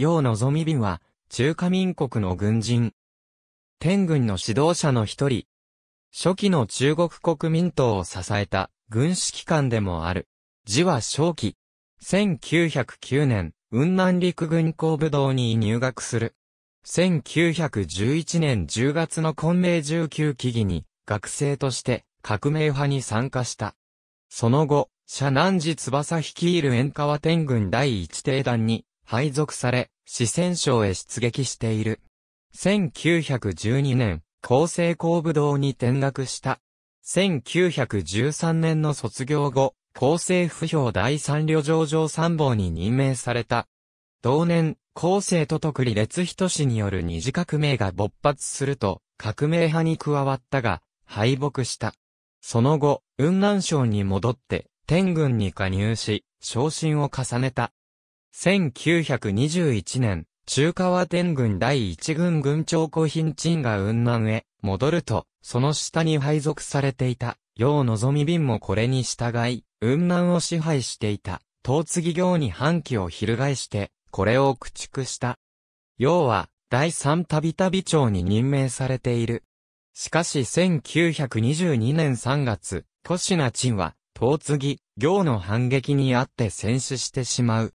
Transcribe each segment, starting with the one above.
楊のぞみんは、中華民国の軍人。天軍の指導者の一人。初期の中国国民党を支えた軍指揮官でもある。字は正規。1909年、雲南陸軍工部堂に入学する。1911年10月の混迷19期議に、学生として革命派に参加した。その後、社南寺翼率いる縁川天軍第一定団に配属され、四川省へ出撃している。1912年、厚生工部堂に転学した。1913年の卒業後、厚生不評第三旅上場参謀に任命された。同年、厚生と特利列人氏による二次革命が勃発すると、革命派に加わったが、敗北した。その後、雲南省に戻って、天軍に加入し、昇進を重ねた。1921年、中川天軍第一軍軍長古品鎮が雲南へ戻ると、その下に配属されていた、楊望み便もこれに従い、雲南を支配していた、東次行に反旗を翻して、これを駆逐した。要は、第三度々町長に任命されている。しかし1922年3月、コ品鎮は、東次、行の反撃にあって戦死してしまう。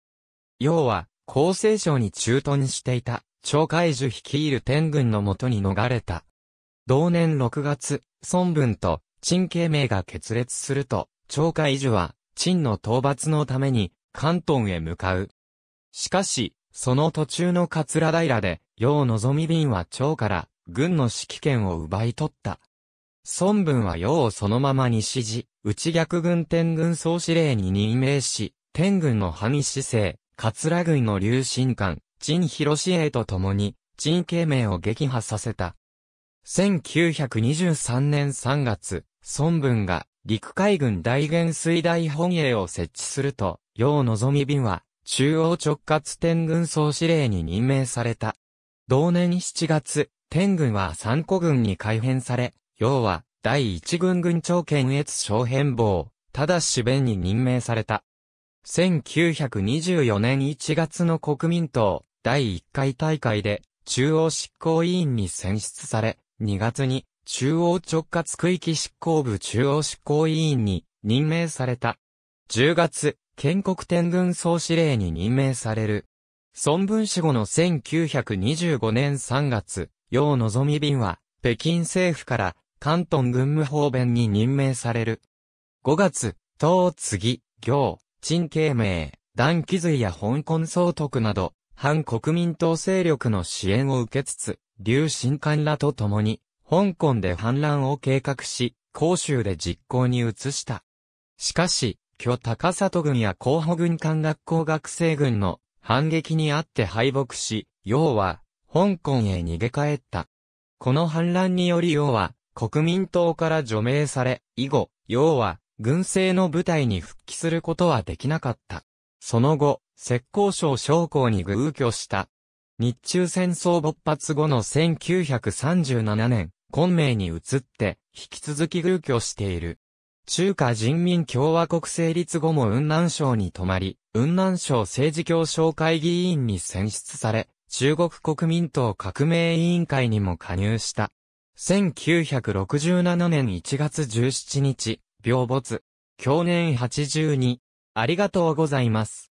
要は、厚生省に駐屯していた、超海樹率いる天軍のもとに逃れた。同年6月、孫文と陳慶明が決裂すると、超海樹は、陳の討伐のために、関東へ向かう。しかし、その途中の桂平で、要望便は張から、軍の指揮権を奪い取った。孫文は要をそのままに指示、内逆軍天軍総司令に任命し、天軍の反義姿勢、桂軍の流進艦、陳広志英と共に、陳慶明を撃破させた。1923年3月、孫文が陸海軍大元水大本営を設置すると、要望み便は中央直轄天軍総司令に任命された。同年7月、天軍は三個軍に改編され、要は第一軍軍長検閲小変貌、ただし弁に任命された。1924年1月の国民党第1回大会で中央執行委員に選出され、2月に中央直轄区域執行部中央執行委員に任命された。10月、建国天軍総司令に任命される。孫文死後の1925年3月、楊望み便は、北京政府から関東軍務方便に任命される。5月、東次、行、陳慶明、段気髄や香港総督など、反国民党勢力の支援を受けつつ、劉新官らと共に、香港で反乱を計画し、広州で実行に移した。しかし、巨高里軍や候補軍官学校学生軍の反撃にあって敗北し、要は、香港へ逃げ帰った。この反乱により要は、国民党から除名され、以後、要は、軍政の部隊に復帰することはできなかった。その後、浙江省将校に偶居した。日中戦争勃発後の1937年、昆明に移って、引き続き偶居している。中華人民共和国成立後も雲南省に泊まり、雲南省政治協商会議員に選出され、中国国民党革命委員会にも加入した。1967年1月17日、病没。去年82。ありがとうございます。